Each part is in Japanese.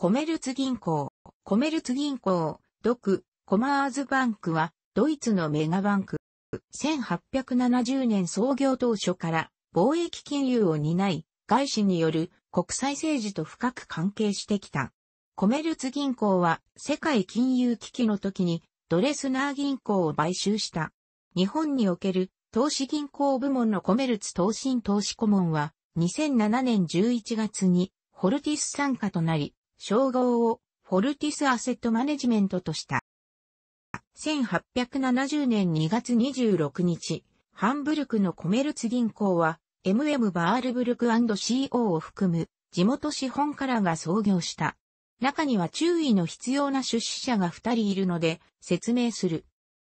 コメルツ銀行、コメルツ銀行、独、コマーズバンクは、ドイツのメガバンク。1870年創業当初から貿易金融を担い、外資による国際政治と深く関係してきた。コメルツ銀行は世界金融危機の時にドレスナー銀行を買収した。日本における投資銀行部門のコメルツ投信投資顧問は2007年11月にホルティス参加となり、称号をフォルティスアセットマネジメントとした。1870年2月26日、ハンブルクのコメルツ銀行は、MM バールブルク &CO を含む地元資本からが創業した。中には注意の必要な出資者が2人いるので説明する。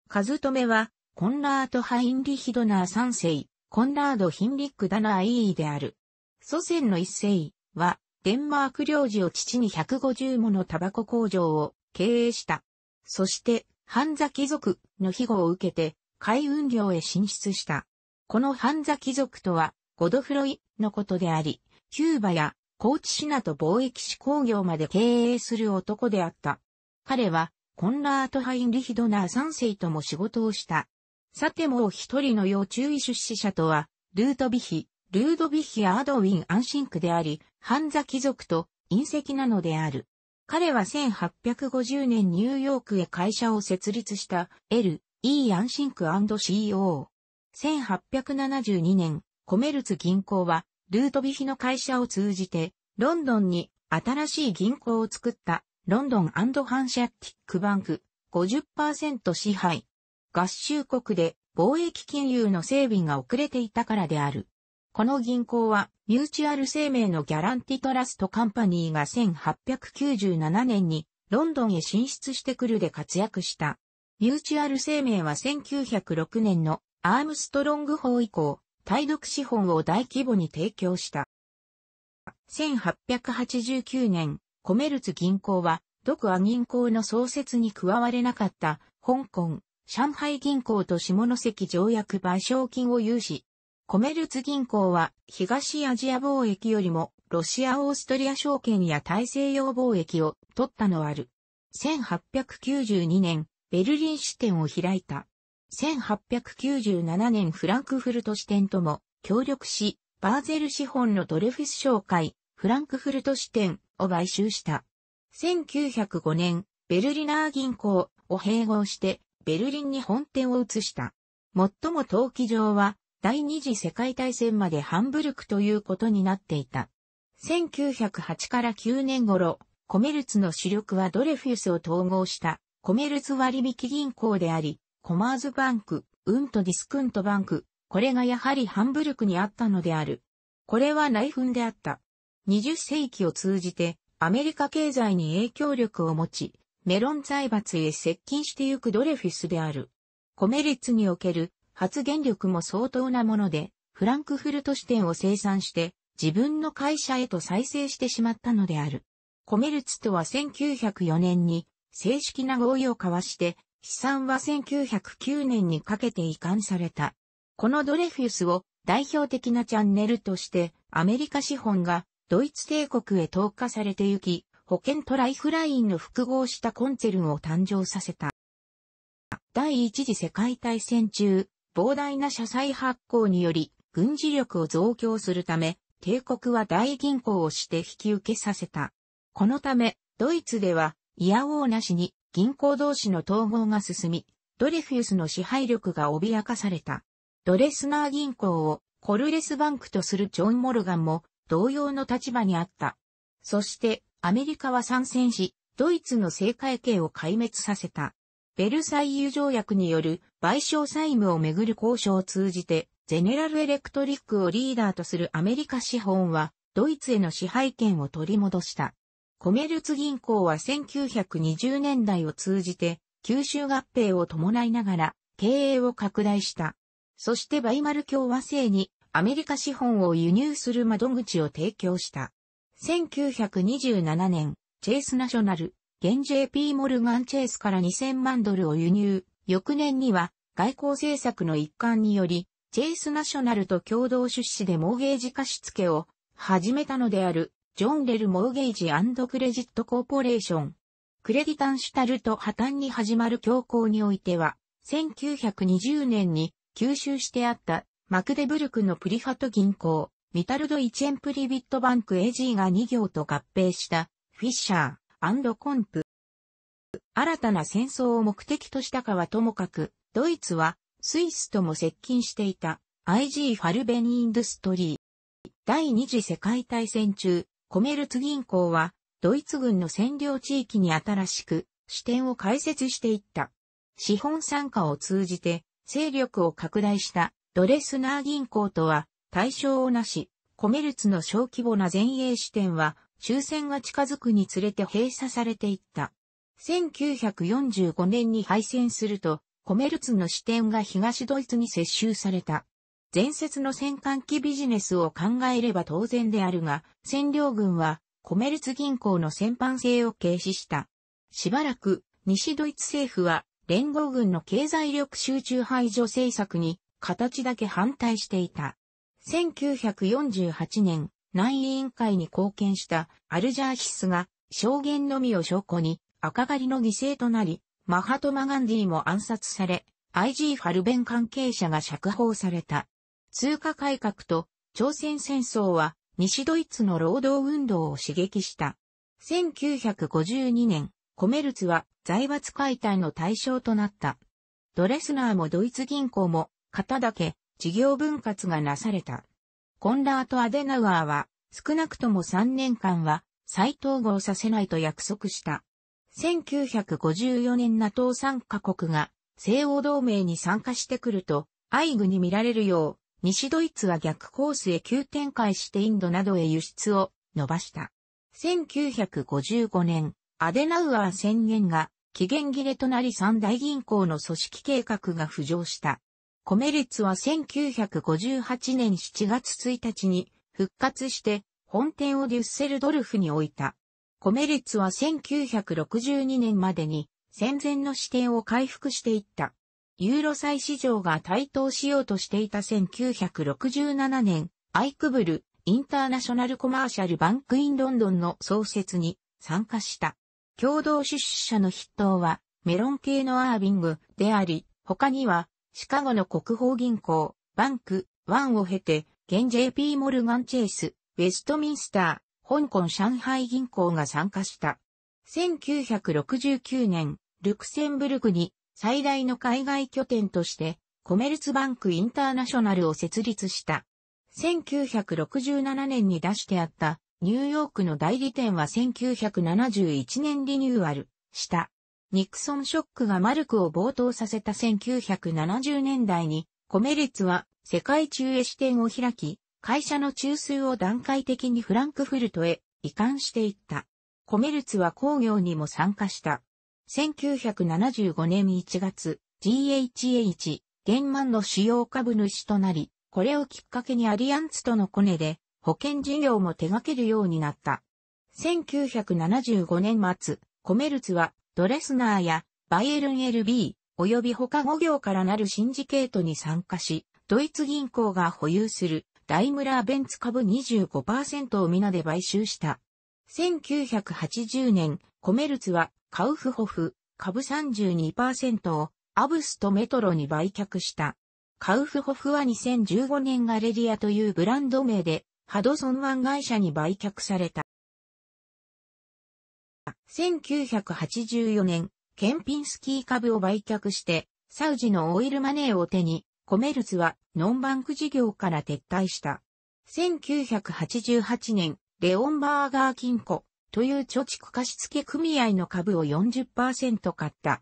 カズトメはコンラート・ハインリヒドナー3世、コンラード・ヒンリック・ダナー・イーである。祖先の1世はデンマーク領事を父に150ものタバコ工場を経営した。そして、ハンザ貴族の庇護を受けて、海運業へ進出した。このハンザ貴族とは、ゴドフロイのことであり、キューバや高知市など貿易士工業まで経営する男であった。彼は、コンラート・ハインリヒドナー3世とも仕事をした。さてもう一人の要注意出資者とは、ルートビヒ、ルードヴィヒ・アードウィン・アンシンクであり、ハンザ貴族と隕石なのである。彼は1850年ニューヨークへ会社を設立した L. E. アンシンク &CO。1872年、コメルツ銀行は、ルートビヒの会社を通じて、ロンドンに新しい銀行を作ったロンドンハンシャティックバンク50%支配。合衆国で貿易金融の整備が遅れていたからである。この銀行は、ミューチュアル生命のギャランティトラストカンパニーが1897年にロンドンへ進出してくるで活躍した。ミューチュアル生命は1906年のアームストロング法以降、対独資本を大規模に提供した。1889年、コメルツ銀行は、独ア銀行の創設に加われなかった、香港、上海銀行と下関条約賠償金を有し、コメルツ銀行は東アジア貿易よりもロシア・オーストリア証券や大西洋貿易を取ったのある。1892年、ベルリン支店を開いた。1897年フランクフルト支店とも協力し、バーゼル資本のドレフィス商会、フランクフルト支店を買収した。1905年、ベルリナー銀行を併合して、ベルリンに本店を移した。最も陶器場は、第二次世界大戦までハンブルクということになっていた。1908から9年頃、コメルツの主力はドレフュスを統合したコメルツ割引銀行であり、コマーズバンク、ウントディスクントバンク、これがやはりハンブルクにあったのである。これは内紛であった。20世紀を通じてアメリカ経済に影響力を持ち、メロン財閥へ接近してゆくドレフィスである。コメルツにおける発言力も相当なもので、フランクフルト支店を生産して、自分の会社へと再生してしまったのである。コメルツとは1904年に正式な合意を交わして、資産は1909年にかけて移管された。このドレフュスを代表的なチャンネルとして、アメリカ資本がドイツ帝国へ投下されてゆき、保険とライフラインの複合したコンツェルンを誕生させた。第一次世界大戦中、膨大な社債発行により、軍事力を増強するため、帝国は大銀行をして引き受けさせた。このため、ドイツでは、イヤオーなしに銀行同士の統合が進み、ドレフィウスの支配力が脅かされた。ドレスナー銀行をコルレスバンクとするジョン・モルガンも同様の立場にあった。そしてアメリカは参戦し、ドイツの政界系を壊滅させた。ベルサイユ条約による賠償債務をめぐる交渉を通じて、ゼネラルエレクトリックをリーダーとするアメリカ資本は、ドイツへの支配権を取り戻した。コメルツ銀行は1920年代を通じて、吸収合併を伴いながら、経営を拡大した。そしてバイマル共和制に、アメリカ資本を輸入する窓口を提供した。1927年、チェイスナショナル、現 JP モルガンチェイスから2000万ドルを輸入、翌年には外交政策の一環により、チェイスナショナルと共同出資でモーゲージ貸付を始めたのである、ジョン・レル・モーゲージクレジット・コーポレーション。クレディタンシュタルト破綻に始まる強行においては、1920年に吸収してあったマクデブルクのプリハト銀行、ミタルド・イチェンプリビットバンクエジーが2行と合併したフィッシャーコンプ新たな戦争を目的としたかはともかく、ドイツはスイスとも接近していた IG ファルベニ・インドストリー。第二次世界大戦中、コメルツ銀行はドイツ軍の占領地域に新しく支店を開設していった。資本参加を通じて勢力を拡大したドレスナー銀行とは対象をなし、コメルツの小規模な前衛支店は終戦が近づくにつれて閉鎖されていった。1945年に敗戦すると、コメルツの支店が東ドイツに接収された。前説の戦艦機ビジネスを考えれば当然であるが、占領軍はコメルツ銀行の戦犯性を軽視した。しばらく、西ドイツ政府は連合軍の経済力集中排除政策に形だけ反対していた。1948年、内委員会に貢献したアルジャーヒスが証言のみを証拠に赤狩りの犠牲となり、マハトマガンディも暗殺され、IG ファルベン関係者が釈放された。通貨改革と朝鮮戦争は西ドイツの労働運動を刺激した。1952年、コメルツは財閥解体の対象となった。ドレスナーもドイツ銀行も片だけ事業分割がなされた。コンラート・アデナウアーは少なくとも3年間は再統合させないと約束した。1954年 NATO 3カ国が西欧同盟に参加してくると、愛具に見られるよう、西ドイツは逆コースへ急展開してインドなどへ輸出を伸ばした。1955年、アデナウアー宣言が期限切れとなり三大銀行の組織計画が浮上した。コメリツは1958年7月1日に復活して本店をデュッセルドルフに置いた。コメレツは1962年までに戦前の視点を回復していった。ユーロ債市場が台頭しようとしていた1967年、アイクブル、インターナショナルコマーシャルバンクインロンドンの創設に参加した。共同出資者の筆頭は、メロン系のアービングであり、他には、シカゴの国宝銀行、バンク、ワンを経て、現 JP モルガンチェイス、ウェストミンスター、香港上海銀行が参加した。1969年、ルクセンブルクに最大の海外拠点としてコメルツバンクインターナショナルを設立した。1967年に出してあったニューヨークの代理店は1971年リニューアルした。ニクソンショックがマルクを暴頭させた1970年代にコメルツは世界中へ支店を開き、会社の中枢を段階的にフランクフルトへ移管していった。コメルツは工業にも参加した。1975年1月、GHH、ゲンマンの主要株主となり、これをきっかけにアリアンツとのコネで保険事業も手掛けるようになった。1975年末、コメルツはドレスナーやバイエルン LB 及び他5業からなるシンジケートに参加し、ドイツ銀行が保有するダイムラーベンツ株25%を皆で買収した。1980年、コメルツはカウフホフ株32%をアブスとメトロに売却した。カウフホフは2015年ガレリアというブランド名でハドソン湾会社に売却された。1984年、ケンピンスキー株を売却して、サウジのオイルマネーを手に、コメルズはノンバンク事業から撤退した。1988年、レオンバーガー金庫という貯蓄貸付組合の株を40%買った。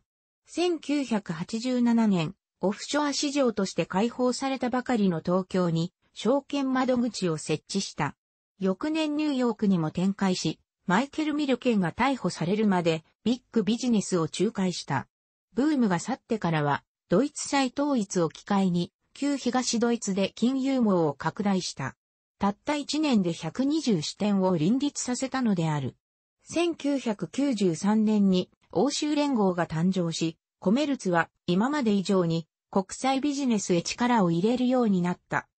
1987年、オフショア市場として開放されたばかりの東京に証券窓口を設置した。翌年ニューヨークにも展開し、マイケル・ミルケンが逮捕されるまでビッグビジネスを仲介した。ブームが去ってからはドイツ再統一を機会に、旧東ドイツで金融網を拡大した。たった1年で120支店を林立させたのである。1993年に欧州連合が誕生し、コメルツは今まで以上に国際ビジネスへ力を入れるようになった。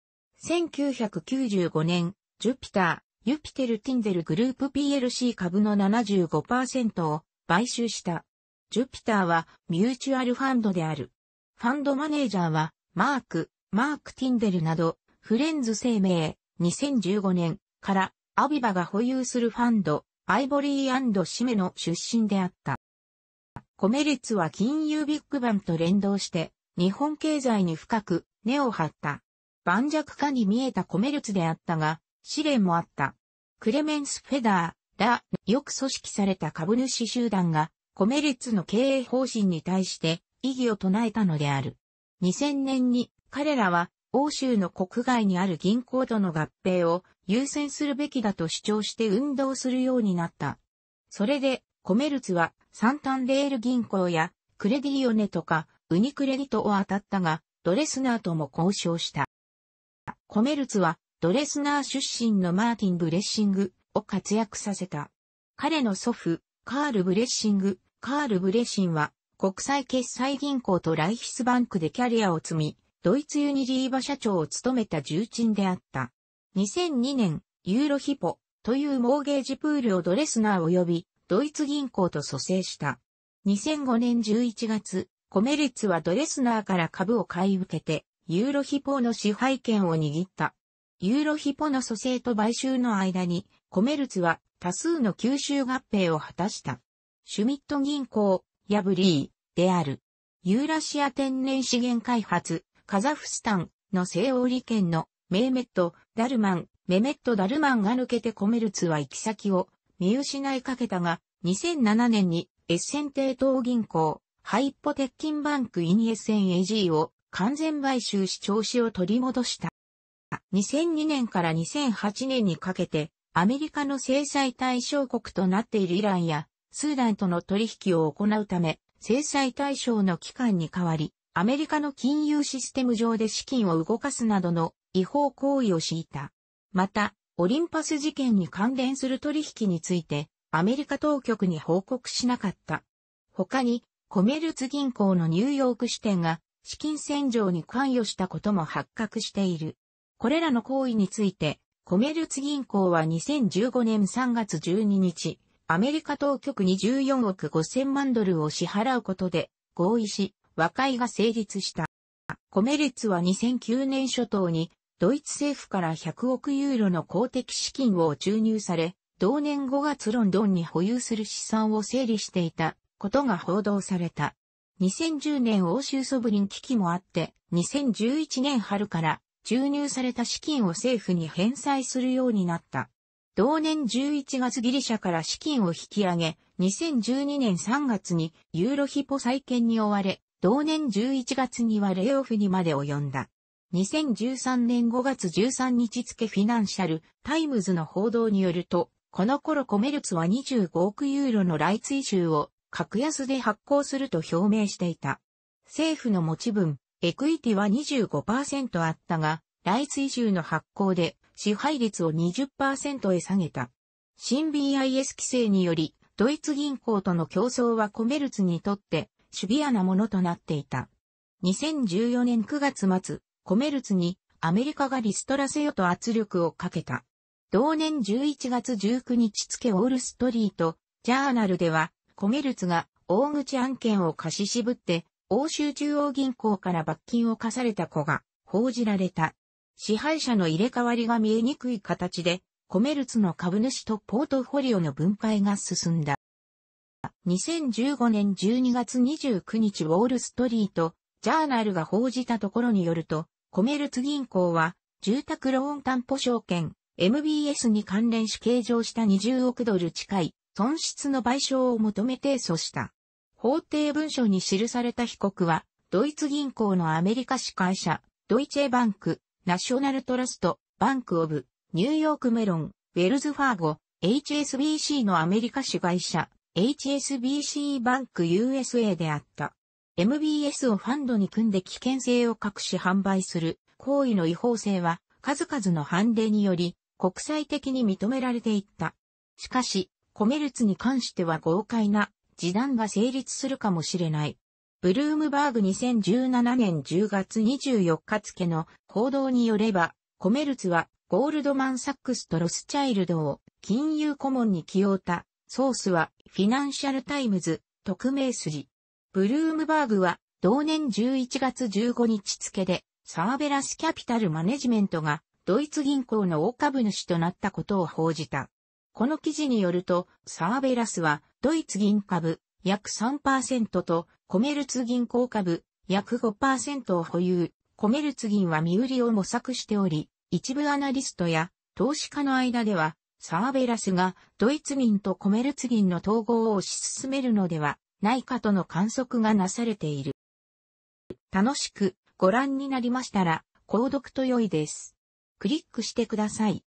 1995年、ジュピター、ユピテル・ティンデルグループ PLC 株の75%を買収した。ジュピターはミューチュアルファンドである。ファンドマネージャーは、マーク、マーク・ティンデルなど、フレンズ生命、2015年から、アビバが保有するファンド、アイボリーシメの出身であった。コメルツは金融ビッグバンと連動して、日本経済に深く根を張った。盤石化に見えたコメルツであったが、試練もあった。クレメンス・フェダーら、よく組織された株主集団が、コメルツの経営方針に対して、異議を唱えたのである。2000年に彼らは欧州の国外にある銀行との合併を優先するべきだと主張して運動するようになった。それで、コメルツはサンタンレール銀行やクレディオネとかウニクレディトを当たったが、ドレスナーとも交渉した。コメルツはドレスナー出身のマーティン・ブレッシングを活躍させた。彼の祖父、カール・ブレッシング、カール・ブレッシンは国際決済銀行とライヒスバンクでキャリアを積み、ドイツユニリーバ社長を務めた重鎮であった。2002年、ユーロヒポというモーゲージプールをドレスナー及び、ドイツ銀行と蘇生した。2005年11月、コメルツはドレスナーから株を買い受けて、ユーロヒポの支配権を握った。ユーロヒポの蘇生と買収の間に、コメルツは多数の吸収合併を果たした。シュミット銀行、ヤブリー、である。ユーラシア天然資源開発、カザフスタンの西欧利権のメーメット、ダルマン、メメット・ダルマンが抜けてコメルツは行き先を見失いかけたが、2007年にエッセン帝東銀行、ハイポ鉄筋バンクイニエッセン AG を完全買収し調子を取り戻した。2002年から2008年にかけて、アメリカの制裁対象国となっているイランや、スーダンとの取引を行うため、制裁対象の期間に変わり、アメリカの金融システム上で資金を動かすなどの違法行為を敷いた。また、オリンパス事件に関連する取引について、アメリカ当局に報告しなかった。他に、コメルツ銀行のニューヨーク支店が資金洗浄に関与したことも発覚している。これらの行為について、コメルツ銀行は2015年3月12日、アメリカ当局に14億5000万ドルを支払うことで合意し、和解が成立した。コメレツは2009年初頭に、ドイツ政府から100億ユーロの公的資金を注入され、同年5月ロンドンに保有する資産を整理していたことが報道された。2010年欧州ソブリン危機もあって、2011年春から注入された資金を政府に返済するようになった。同年11月ギリシャから資金を引き上げ、2012年3月にユーロヒポ再建に追われ、同年11月にはレイオフにまで及んだ。2013年5月13日付フィナンシャル・タイムズの報道によると、この頃コメルツは25億ユーロのライツイ州を格安で発行すると表明していた。政府の持ち分、エクイティは25%あったが、ライツイ州の発行で支配率を20%へ下げた。新 BIS 規制により、ドイツ銀行との競争はコメルツにとってシビアなものとなっていた。2014年9月末、コメルツにアメリカがリストラせよと圧力をかけた。同年11月19日付オールストリート、ジャーナルでは、コメルツが大口案件を貸し渋って、欧州中央銀行から罰金を課された子が報じられた。支配者の入れ替わりが見えにくい形で、コメルツの株主とポートフォリオの分配が進んだ。2015年12月29日ウォールストリート、ジャーナルが報じたところによると、コメルツ銀行は、住宅ローン担保証券、MBS に関連し計上した20億ドル近い損失の賠償を求めて訴した。法廷文書に記された被告は、ドイツ銀行のアメリカ司会社、ドイチェバンク、ナショナルトラスト、バンクオブ、ニューヨークメロン、ウェルズファーゴ、HSBC のアメリカ主会社、HSBC バンク USA であった。MBS をファンドに組んで危険性を隠し販売する行為の違法性は数々の判例により国際的に認められていった。しかし、コメルツに関しては豪快な示談が成立するかもしれないブルームバーグ2017年10月24日付の報道によれば、コメルツはゴールドマンサックスとロスチャイルドを金融顧問に起用た、ソースはフィナンシャルタイムズ、特命筋。ブルームバーグは同年11月15日付でサーベラスキャピタルマネジメントがドイツ銀行の大株主となったことを報じた。この記事によると、サーベラスはドイツ銀株約3%とコメルツ銀行株、約5%を保有。コメルツ銀は身売りを模索しており、一部アナリストや投資家の間では、サーベラスがドイツ民とコメルツ銀の統合を推し進めるのではないかとの観測がなされている。楽しくご覧になりましたら、購読と良いです。クリックしてください。